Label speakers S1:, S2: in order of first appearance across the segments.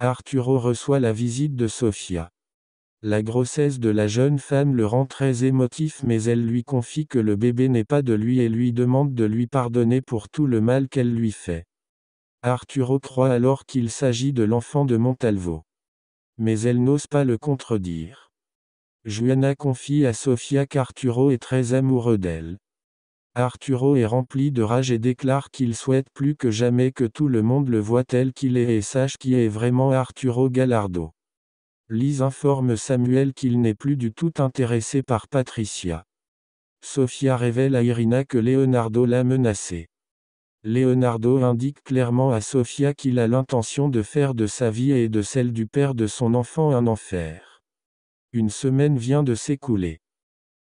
S1: Arturo reçoit la visite de Sofia. La grossesse de la jeune femme le rend très émotif mais elle lui confie que le bébé n'est pas de lui et lui demande de lui pardonner pour tout le mal qu'elle lui fait. Arturo croit alors qu'il s'agit de l'enfant de Montalvo. Mais elle n'ose pas le contredire. Juana confie à Sofia qu'Arturo est très amoureux d'elle. Arturo est rempli de rage et déclare qu'il souhaite plus que jamais que tout le monde le voit tel qu'il est et sache qui est vraiment Arturo Gallardo. Lise informe Samuel qu'il n'est plus du tout intéressé par Patricia. Sofia révèle à Irina que Leonardo l'a menacée. Leonardo indique clairement à Sofia qu'il a l'intention de faire de sa vie et de celle du père de son enfant un enfer. Une semaine vient de s'écouler.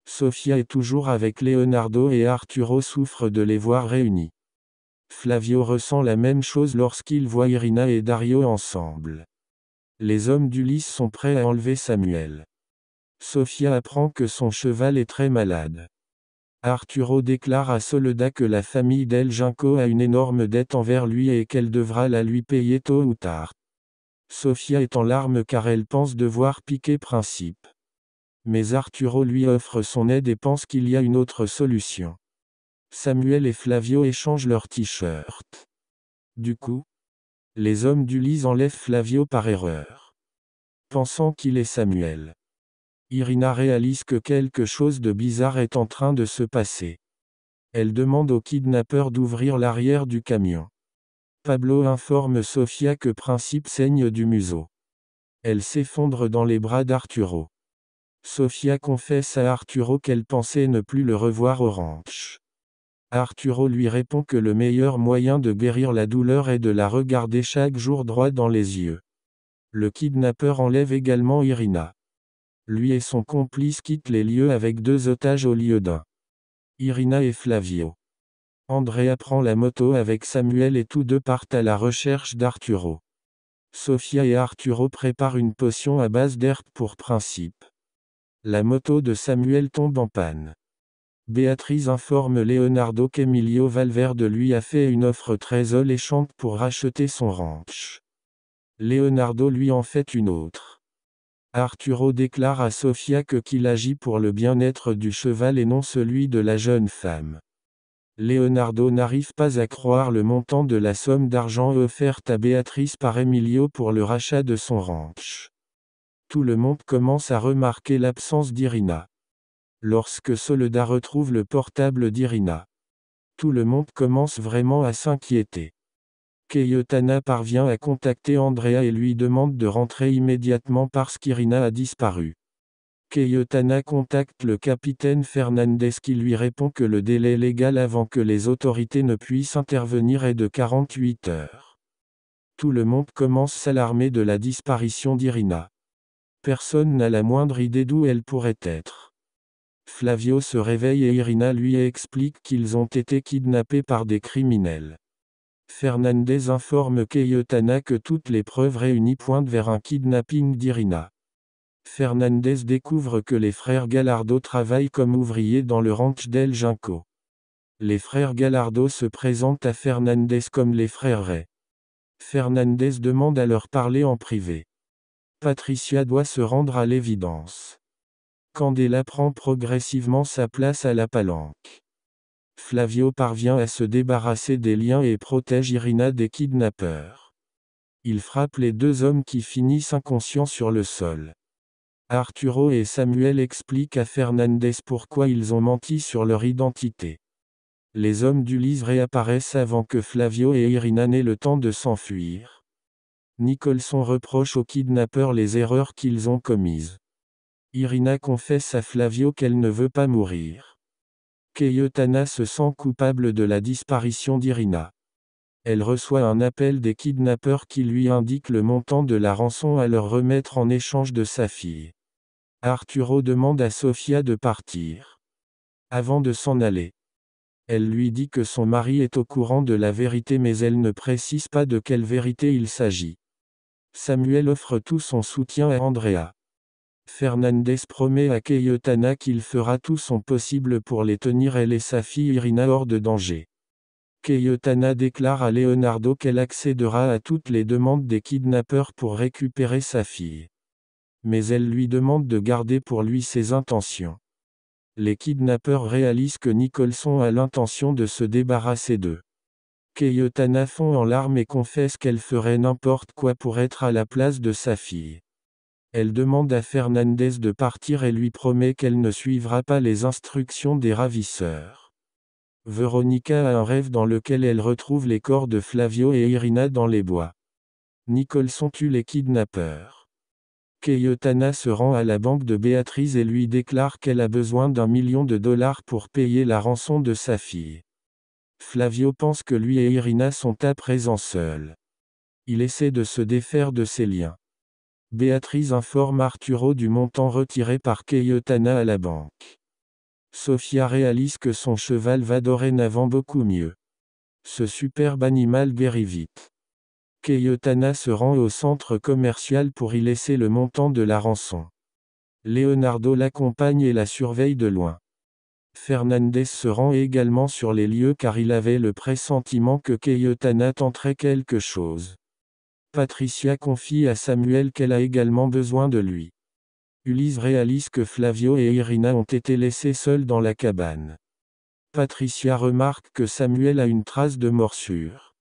S1: Sophia est toujours avec Leonardo et Arturo souffre de les voir réunis. Flavio ressent la même chose lorsqu'il voit Irina et Dario ensemble. Les hommes d'Ulysse sont prêts à enlever Samuel. Sophia apprend que son cheval est très malade. Arturo déclare à Soleda que la famille d'El a une énorme dette envers lui et qu'elle devra la lui payer tôt ou tard. Sophia est en larmes car elle pense devoir piquer principe. Mais Arturo lui offre son aide et pense qu'il y a une autre solution. Samuel et Flavio échangent leur t-shirts. Du coup, les hommes du d'Ulysse enlèvent Flavio par erreur. Pensant qu'il est Samuel. Irina réalise que quelque chose de bizarre est en train de se passer. Elle demande au kidnappeur d'ouvrir l'arrière du camion. Pablo informe Sofia que Principe saigne du museau. Elle s'effondre dans les bras d'Arturo. Sophia confesse à Arturo qu'elle pensait ne plus le revoir au ranch. Arturo lui répond que le meilleur moyen de guérir la douleur est de la regarder chaque jour droit dans les yeux. Le kidnappeur enlève également Irina. Lui et son complice quittent les lieux avec deux otages au lieu d'un. Irina et Flavio. Andrea prend la moto avec Samuel et tous deux partent à la recherche d'Arturo. Sofia et Arturo préparent une potion à base d'herbe pour principe. La moto de Samuel tombe en panne. Béatrice informe Leonardo qu'Emilio Valverde lui a fait une offre très alléchante pour racheter son ranch. Leonardo lui en fait une autre. Arturo déclare à Sofia que qu'il agit pour le bien-être du cheval et non celui de la jeune femme. Leonardo n'arrive pas à croire le montant de la somme d'argent offerte à Béatrice par Emilio pour le rachat de son ranch tout le monde commence à remarquer l'absence d'Irina. Lorsque Soleda retrouve le portable d'Irina, tout le monde commence vraiment à s'inquiéter. Keyotana parvient à contacter Andrea et lui demande de rentrer immédiatement parce qu'Irina a disparu. Keyotana contacte le capitaine Fernandez qui lui répond que le délai légal avant que les autorités ne puissent intervenir est de 48 heures. Tout le monde commence s'alarmer de la disparition d'Irina. Personne n'a la moindre idée d'où elle pourrait être. Flavio se réveille et Irina lui explique qu'ils ont été kidnappés par des criminels. Fernandez informe Cayetana que toutes les preuves réunies pointent vers un kidnapping d'Irina. Fernandez découvre que les frères Gallardo travaillent comme ouvriers dans le ranch d'El Junco. Les frères Gallardo se présentent à Fernandez comme les frères Ray. Fernandez demande à leur parler en privé. Patricia doit se rendre à l'évidence. Candela prend progressivement sa place à la palanque. Flavio parvient à se débarrasser des liens et protège Irina des kidnappeurs. Il frappe les deux hommes qui finissent inconscients sur le sol. Arturo et Samuel expliquent à Fernandez pourquoi ils ont menti sur leur identité. Les hommes du réapparaissent avant que Flavio et Irina n'aient le temps de s'enfuir. Nicholson reproche aux kidnappeurs les erreurs qu'ils ont commises. Irina confesse à Flavio qu'elle ne veut pas mourir. Cayetana se sent coupable de la disparition d'Irina. Elle reçoit un appel des kidnappeurs qui lui indique le montant de la rançon à leur remettre en échange de sa fille. Arturo demande à Sofia de partir. Avant de s'en aller. Elle lui dit que son mari est au courant de la vérité mais elle ne précise pas de quelle vérité il s'agit. Samuel offre tout son soutien à Andrea. Fernandez promet à Cayetana qu'il fera tout son possible pour les tenir elle et sa fille Irina hors de danger. Cayetana déclare à Leonardo qu'elle accédera à toutes les demandes des kidnappeurs pour récupérer sa fille. Mais elle lui demande de garder pour lui ses intentions. Les kidnappeurs réalisent que Nicholson a l'intention de se débarrasser d'eux. Cayetana fond en larmes et confesse qu'elle ferait n'importe quoi pour être à la place de sa fille. Elle demande à Fernandez de partir et lui promet qu'elle ne suivra pas les instructions des ravisseurs. Veronica a un rêve dans lequel elle retrouve les corps de Flavio et Irina dans les bois. Nicholson tue les kidnappeurs. Keyotana se rend à la banque de Béatrice et lui déclare qu'elle a besoin d'un million de dollars pour payer la rançon de sa fille. Flavio pense que lui et Irina sont à présent seuls. Il essaie de se défaire de ses liens. Béatrice informe Arturo du montant retiré par Cayetana à la banque. Sofia réalise que son cheval va dorénavant beaucoup mieux. Ce superbe animal guérit vite. Cayetana se rend au centre commercial pour y laisser le montant de la rançon. Leonardo l'accompagne et la surveille de loin. Fernandez se rend également sur les lieux car il avait le pressentiment que Cayetana tenterait quelque chose. Patricia confie à Samuel qu'elle a également besoin de lui. Ulysse réalise que Flavio et Irina ont été laissés seuls dans la cabane. Patricia remarque que Samuel a une trace de morsure.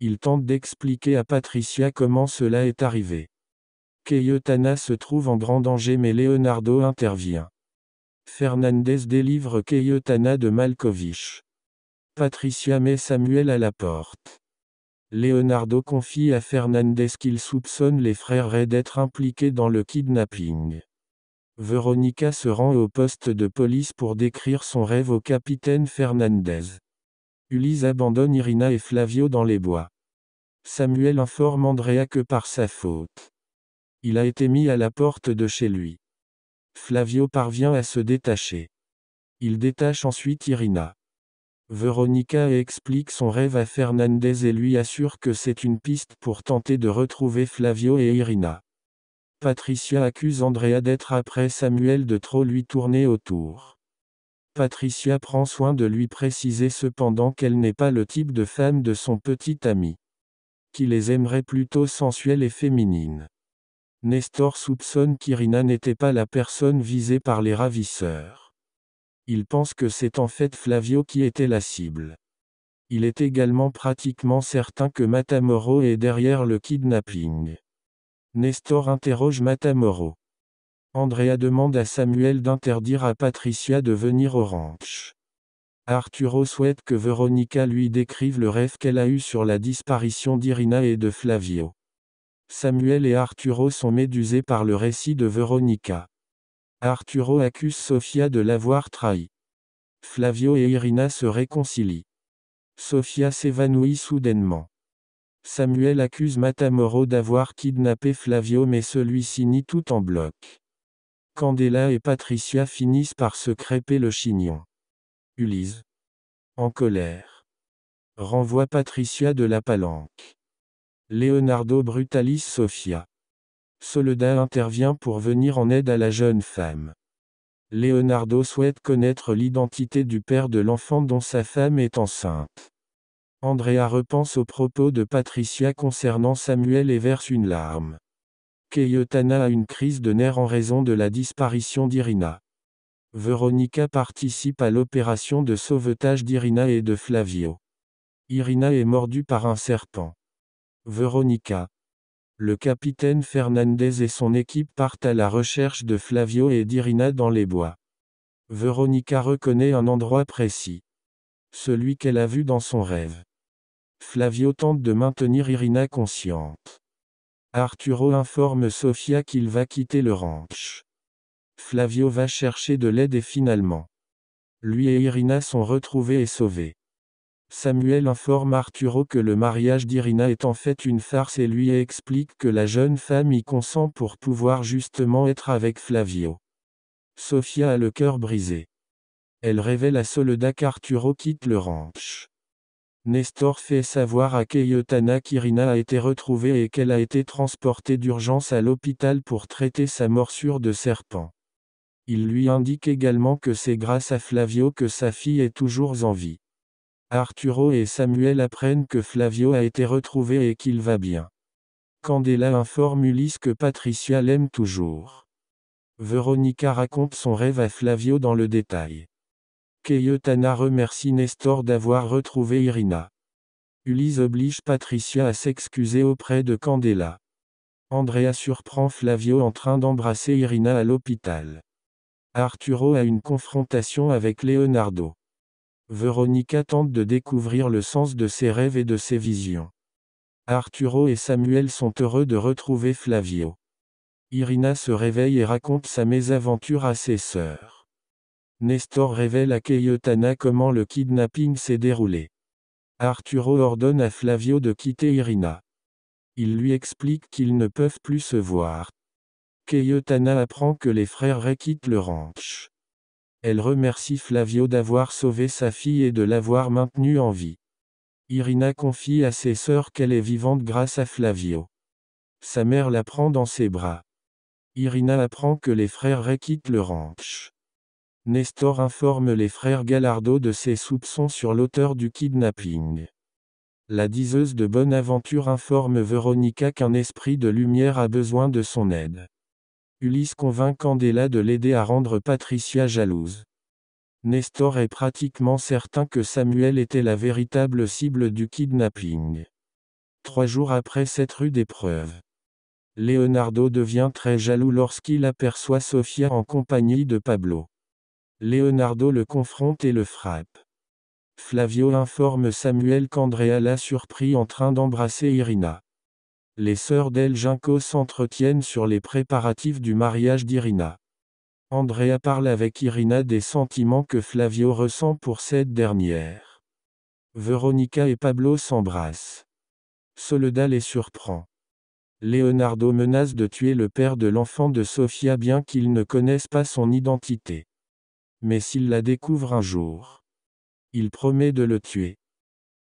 S1: Il tente d'expliquer à Patricia comment cela est arrivé. Cayetana se trouve en grand danger mais Leonardo intervient. Fernandez délivre Cayetana de Malkovich. Patricia met Samuel à la porte. Leonardo confie à Fernandez qu'il soupçonne les frères Ray d'être impliqués dans le kidnapping. Veronica se rend au poste de police pour décrire son rêve au capitaine Fernandez. Ulysse abandonne Irina et Flavio dans les bois. Samuel informe Andrea que par sa faute, il a été mis à la porte de chez lui. Flavio parvient à se détacher. Il détache ensuite Irina. Veronica explique son rêve à Fernandez et lui assure que c'est une piste pour tenter de retrouver Flavio et Irina. Patricia accuse Andrea d'être après Samuel de trop lui tourner autour. Patricia prend soin de lui préciser cependant qu'elle n'est pas le type de femme de son petit ami. qui les aimerait plutôt sensuelles et féminines. Nestor soupçonne qu'Irina n'était pas la personne visée par les ravisseurs. Il pense que c'est en fait Flavio qui était la cible. Il est également pratiquement certain que Matamoro est derrière le kidnapping. Nestor interroge Matamoro. Andrea demande à Samuel d'interdire à Patricia de venir au ranch. Arturo souhaite que Veronica lui décrive le rêve qu'elle a eu sur la disparition d'Irina et de Flavio. Samuel et Arturo sont médusés par le récit de Veronica. Arturo accuse Sofia de l'avoir trahi. Flavio et Irina se réconcilient. Sofia s'évanouit soudainement. Samuel accuse Matamoro d'avoir kidnappé Flavio mais celui-ci nie tout en bloc. Candela et Patricia finissent par se crêper le chignon. Ulysse, en colère, renvoie Patricia de la palanque. Leonardo brutalise Sofia. Soledad intervient pour venir en aide à la jeune femme. Leonardo souhaite connaître l'identité du père de l'enfant dont sa femme est enceinte. Andrea repense aux propos de Patricia concernant Samuel et verse une larme. Keyotana a une crise de nerfs en raison de la disparition d'Irina. Veronica participe à l'opération de sauvetage d'Irina et de Flavio. Irina est mordue par un serpent. Veronica. Le capitaine Fernandez et son équipe partent à la recherche de Flavio et d'Irina dans les bois. Veronica reconnaît un endroit précis. Celui qu'elle a vu dans son rêve. Flavio tente de maintenir Irina consciente. Arturo informe Sofia qu'il va quitter le ranch. Flavio va chercher de l'aide et finalement, lui et Irina sont retrouvés et sauvés. Samuel informe Arturo que le mariage d'Irina est en fait une farce et lui explique que la jeune femme y consent pour pouvoir justement être avec Flavio. Sofia a le cœur brisé. Elle révèle à Soledad qu'Arturo quitte le ranch. Nestor fait savoir à Keyotana qu'Irina a été retrouvée et qu'elle a été transportée d'urgence à l'hôpital pour traiter sa morsure de serpent. Il lui indique également que c'est grâce à Flavio que sa fille est toujours en vie. Arturo et Samuel apprennent que Flavio a été retrouvé et qu'il va bien. Candela informe Ulysse que Patricia l'aime toujours. Veronica raconte son rêve à Flavio dans le détail. Cayetana remercie Nestor d'avoir retrouvé Irina. Ulysse oblige Patricia à s'excuser auprès de Candela. Andrea surprend Flavio en train d'embrasser Irina à l'hôpital. Arturo a une confrontation avec Leonardo. Veronica tente de découvrir le sens de ses rêves et de ses visions. Arturo et Samuel sont heureux de retrouver Flavio. Irina se réveille et raconte sa mésaventure à ses sœurs. Nestor révèle à Cayetana comment le kidnapping s'est déroulé. Arturo ordonne à Flavio de quitter Irina. Il lui explique qu'ils ne peuvent plus se voir. Cayetana apprend que les frères quittent le ranch. Elle remercie Flavio d'avoir sauvé sa fille et de l'avoir maintenue en vie. Irina confie à ses sœurs qu'elle est vivante grâce à Flavio. Sa mère la prend dans ses bras. Irina apprend que les frères Ray quittent le ranch. Nestor informe les frères Gallardo de ses soupçons sur l'auteur du kidnapping. La diseuse de Bonaventure informe Veronica qu'un esprit de lumière a besoin de son aide. Ulysse convainc Candela de l'aider à rendre Patricia jalouse. Nestor est pratiquement certain que Samuel était la véritable cible du kidnapping. Trois jours après cette rude épreuve, Leonardo devient très jaloux lorsqu'il aperçoit Sofia en compagnie de Pablo. Leonardo le confronte et le frappe. Flavio informe Samuel qu'Andrea l'a surpris en train d'embrasser Irina les sœurs Ginko s'entretiennent sur les préparatifs du mariage d'Irina. Andrea parle avec Irina des sentiments que Flavio ressent pour cette dernière. Veronica et Pablo s'embrassent. Soledad les surprend. Leonardo menace de tuer le père de l'enfant de Sofia bien qu'il ne connaissent pas son identité. Mais s'il la découvre un jour, il promet de le tuer.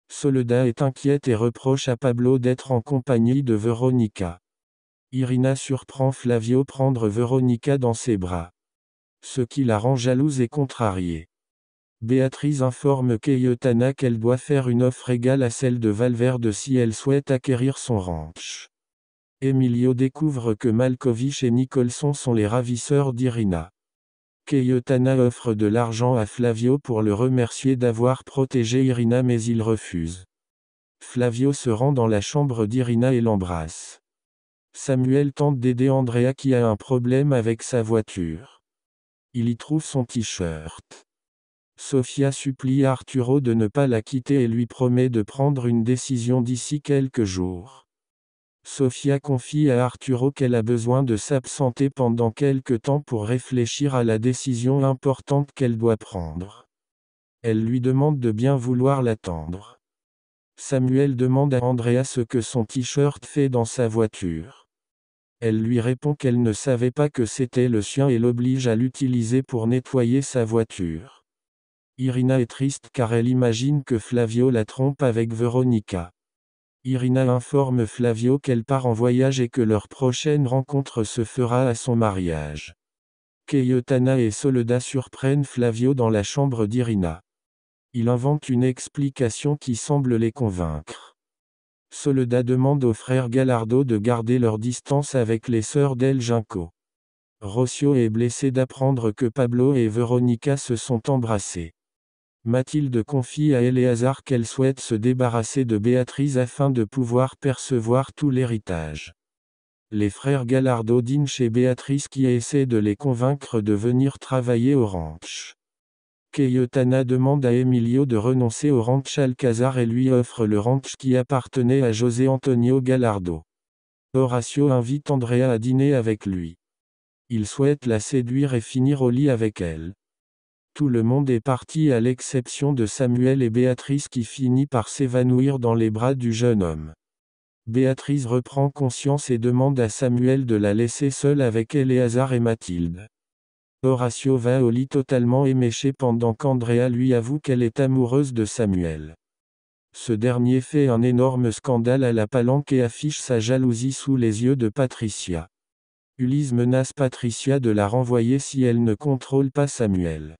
S1: Soledad est inquiète et reproche à Pablo d'être en compagnie de Veronica. Irina surprend Flavio prendre Veronica dans ses bras. Ce qui la rend jalouse et contrariée. Béatrice informe Cayetana qu'elle doit faire une offre égale à celle de Valverde si elle souhaite acquérir son ranch. Emilio découvre que Malkovich et Nicholson sont les ravisseurs d'Irina. Keyotana offre de l'argent à Flavio pour le remercier d'avoir protégé Irina mais il refuse. Flavio se rend dans la chambre d'Irina et l'embrasse. Samuel tente d'aider Andrea qui a un problème avec sa voiture. Il y trouve son t-shirt. Sofia supplie Arturo de ne pas la quitter et lui promet de prendre une décision d'ici quelques jours. Sophia confie à Arturo qu'elle a besoin de s'absenter pendant quelque temps pour réfléchir à la décision importante qu'elle doit prendre. Elle lui demande de bien vouloir l'attendre. Samuel demande à Andrea ce que son t-shirt fait dans sa voiture. Elle lui répond qu'elle ne savait pas que c'était le sien et l'oblige à l'utiliser pour nettoyer sa voiture. Irina est triste car elle imagine que Flavio la trompe avec Veronica. Irina informe Flavio qu'elle part en voyage et que leur prochaine rencontre se fera à son mariage. Cayetana et Soleda surprennent Flavio dans la chambre d'Irina. Il invente une explication qui semble les convaincre. Soleda demande aux frères Gallardo de garder leur distance avec les sœurs d'El Ginko. Rossio est blessé d'apprendre que Pablo et Veronica se sont embrassés. Mathilde confie à Eléazar qu'elle souhaite se débarrasser de Béatrice afin de pouvoir percevoir tout l'héritage. Les frères Gallardo dînent chez Béatrice qui essaie de les convaincre de venir travailler au ranch. Cayetana demande à Emilio de renoncer au ranch Alcazar et lui offre le ranch qui appartenait à José Antonio Gallardo. Horacio invite Andrea à dîner avec lui. Il souhaite la séduire et finir au lit avec elle. Tout le monde est parti à l'exception de Samuel et Béatrice qui finit par s'évanouir dans les bras du jeune homme. Béatrice reprend conscience et demande à Samuel de la laisser seule avec Éléazar et Mathilde. Horatio va au lit totalement éméché pendant qu'Andrea lui avoue qu'elle est amoureuse de Samuel. Ce dernier fait un énorme scandale à la palanque et affiche sa jalousie sous les yeux de Patricia. Ulysse menace Patricia de la renvoyer si elle ne contrôle pas Samuel.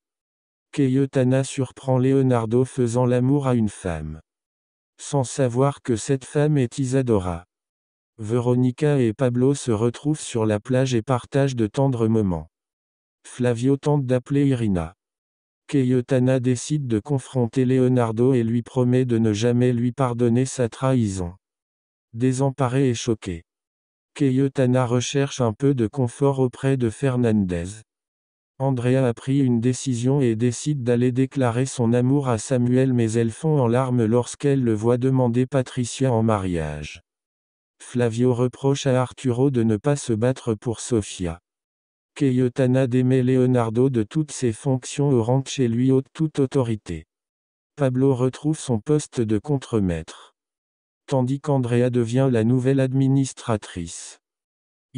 S1: Cayetana surprend Leonardo faisant l'amour à une femme. Sans savoir que cette femme est Isadora. Veronica et Pablo se retrouvent sur la plage et partagent de tendres moments. Flavio tente d'appeler Irina. Cayetana décide de confronter Leonardo et lui promet de ne jamais lui pardonner sa trahison. Désemparé et choqué, Cayetana recherche un peu de confort auprès de Fernandez. Andrea a pris une décision et décide d'aller déclarer son amour à Samuel mais elle fond en larmes lorsqu'elle le voit demander Patricia en mariage. Flavio reproche à Arturo de ne pas se battre pour Sofia. Cayetana démet Leonardo de toutes ses fonctions au rang chez lui haute toute autorité. Pablo retrouve son poste de contremaître. Tandis qu'Andrea devient la nouvelle administratrice.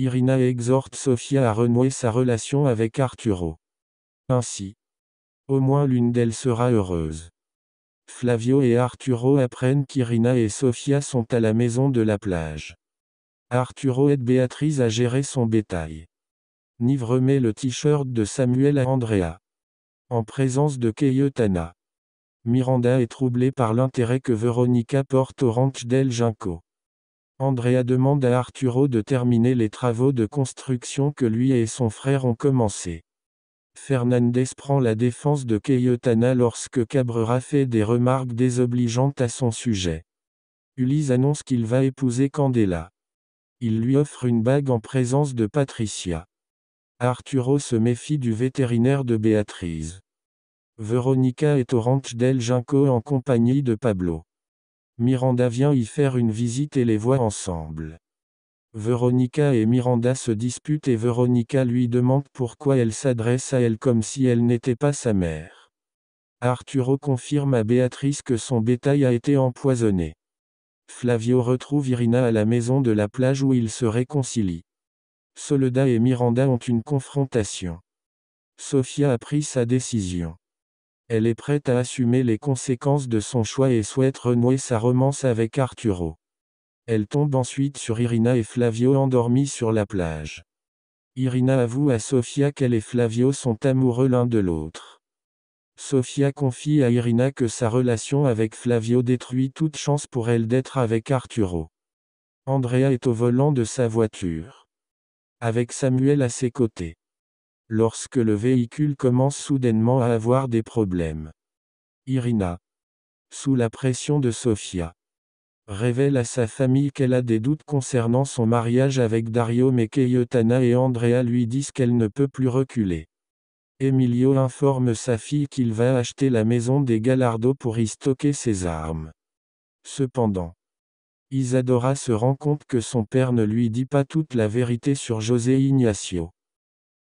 S1: Irina exhorte Sofia à renouer sa relation avec Arturo. Ainsi, au moins l'une d'elles sera heureuse. Flavio et Arturo apprennent qu'Irina et Sofia sont à la maison de la plage. Arturo aide Béatrice à gérer son bétail. Nive remet le t-shirt de Samuel à Andrea. En présence de Keyotana. Miranda est troublée par l'intérêt que Veronica porte au ranch d'El Andrea demande à Arturo de terminer les travaux de construction que lui et son frère ont commencé. Fernandez prend la défense de Cayetana lorsque Cabrera fait des remarques désobligeantes à son sujet. Ulysse annonce qu'il va épouser Candela. Il lui offre une bague en présence de Patricia. Arturo se méfie du vétérinaire de Béatrice. Veronica est au ranch del Junco en compagnie de Pablo. Miranda vient y faire une visite et les voit ensemble. Veronica et Miranda se disputent et Veronica lui demande pourquoi elle s'adresse à elle comme si elle n'était pas sa mère. Arturo confirme à Béatrice que son bétail a été empoisonné. Flavio retrouve Irina à la maison de la plage où ils se réconcilient. Soledad et Miranda ont une confrontation. Sofia a pris sa décision. Elle est prête à assumer les conséquences de son choix et souhaite renouer sa romance avec Arturo. Elle tombe ensuite sur Irina et Flavio endormis sur la plage. Irina avoue à Sofia qu'elle et Flavio sont amoureux l'un de l'autre. Sofia confie à Irina que sa relation avec Flavio détruit toute chance pour elle d'être avec Arturo. Andrea est au volant de sa voiture. Avec Samuel à ses côtés lorsque le véhicule commence soudainement à avoir des problèmes. Irina, sous la pression de Sofia, révèle à sa famille qu'elle a des doutes concernant son mariage avec Dario mais et Andrea lui disent qu'elle ne peut plus reculer. Emilio informe sa fille qu'il va acheter la maison des Gallardo pour y stocker ses armes. Cependant, Isadora se rend compte que son père ne lui dit pas toute la vérité sur José Ignacio.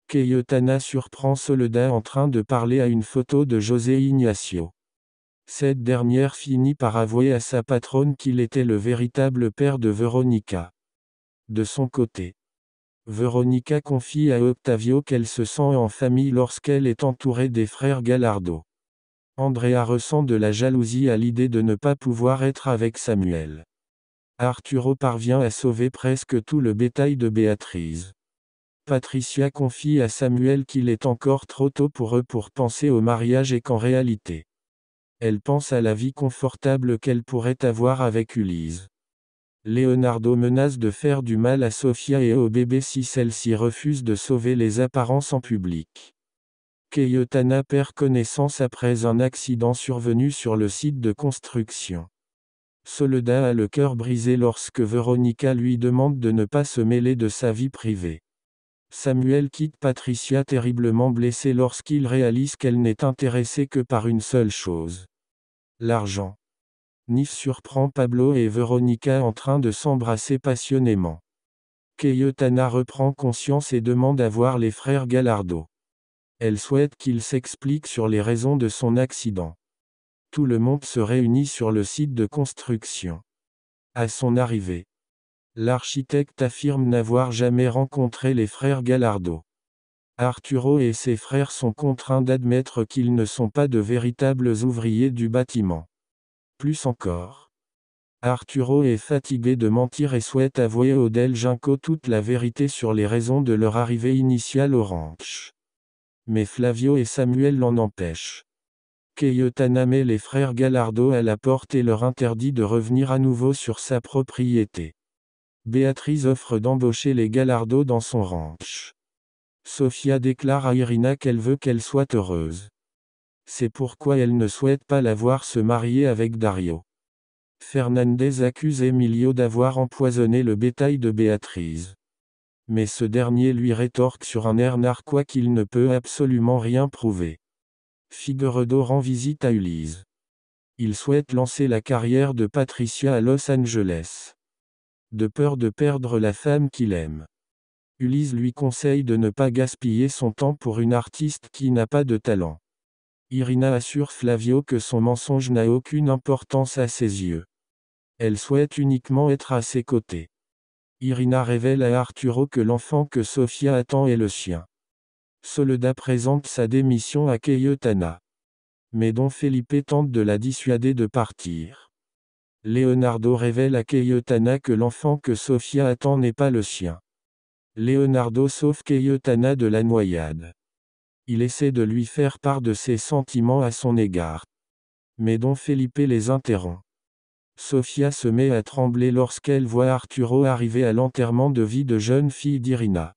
S1: Cayetana surprend Soledad en train de parler à une photo de José Ignacio. Cette dernière finit par avouer à sa patronne qu'il était le véritable père de Veronica. De son côté, Veronica confie à Octavio qu'elle se sent en famille lorsqu'elle est entourée des frères Gallardo. Andrea ressent de la jalousie à l'idée de ne pas pouvoir être avec Samuel. Arturo parvient à sauver presque tout le bétail de Béatrice. Patricia confie à Samuel qu'il est encore trop tôt pour eux pour penser au mariage et qu'en réalité, elle pense à la vie confortable qu'elle pourrait avoir avec Ulysse. Leonardo menace de faire du mal à Sofia et au bébé si celle-ci refuse de sauver les apparences en public. Keyotana perd connaissance après un accident survenu sur le site de construction. Soledad a le cœur brisé lorsque Veronica lui demande de ne pas se mêler de sa vie privée. Samuel quitte Patricia terriblement blessée lorsqu'il réalise qu'elle n'est intéressée que par une seule chose. L'argent. Nif surprend Pablo et Veronica en train de s'embrasser passionnément. Keyotana reprend conscience et demande à voir les frères Gallardo. Elle souhaite qu'ils s'expliquent sur les raisons de son accident. Tout le monde se réunit sur le site de construction. À son arrivée, L'architecte affirme n'avoir jamais rencontré les frères Gallardo. Arturo et ses frères sont contraints d'admettre qu'ils ne sont pas de véritables ouvriers du bâtiment. Plus encore. Arturo est fatigué de mentir et souhaite avouer au Del toute la vérité sur les raisons de leur arrivée initiale au ranch. Mais Flavio et Samuel l'en empêchent. Cayetana met les frères Gallardo à la porte et leur interdit de revenir à nouveau sur sa propriété. Béatrice offre d'embaucher les Galardos dans son ranch. Sofia déclare à Irina qu'elle veut qu'elle soit heureuse. C'est pourquoi elle ne souhaite pas la voir se marier avec Dario. Fernandez accuse Emilio d'avoir empoisonné le bétail de Béatrice. Mais ce dernier lui rétorque sur un air narquois qu'il ne peut absolument rien prouver. Figueredo rend visite à Ulysse. Il souhaite lancer la carrière de Patricia à Los Angeles de peur de perdre la femme qu'il aime. Ulysse lui conseille de ne pas gaspiller son temps pour une artiste qui n'a pas de talent. Irina assure Flavio que son mensonge n'a aucune importance à ses yeux. Elle souhaite uniquement être à ses côtés. Irina révèle à Arturo que l'enfant que Sofia attend est le sien. Soleda présente sa démission à Cayetana. Mais Don Felipe tente de la dissuader de partir. Leonardo révèle à Cayetana que l'enfant que Sofia attend n'est pas le sien. Leonardo sauve Cayetana de la noyade. Il essaie de lui faire part de ses sentiments à son égard. Mais Don Felipe les interrompt. Sofia se met à trembler lorsqu'elle voit Arturo arriver à l'enterrement de vie de jeune fille d'Irina.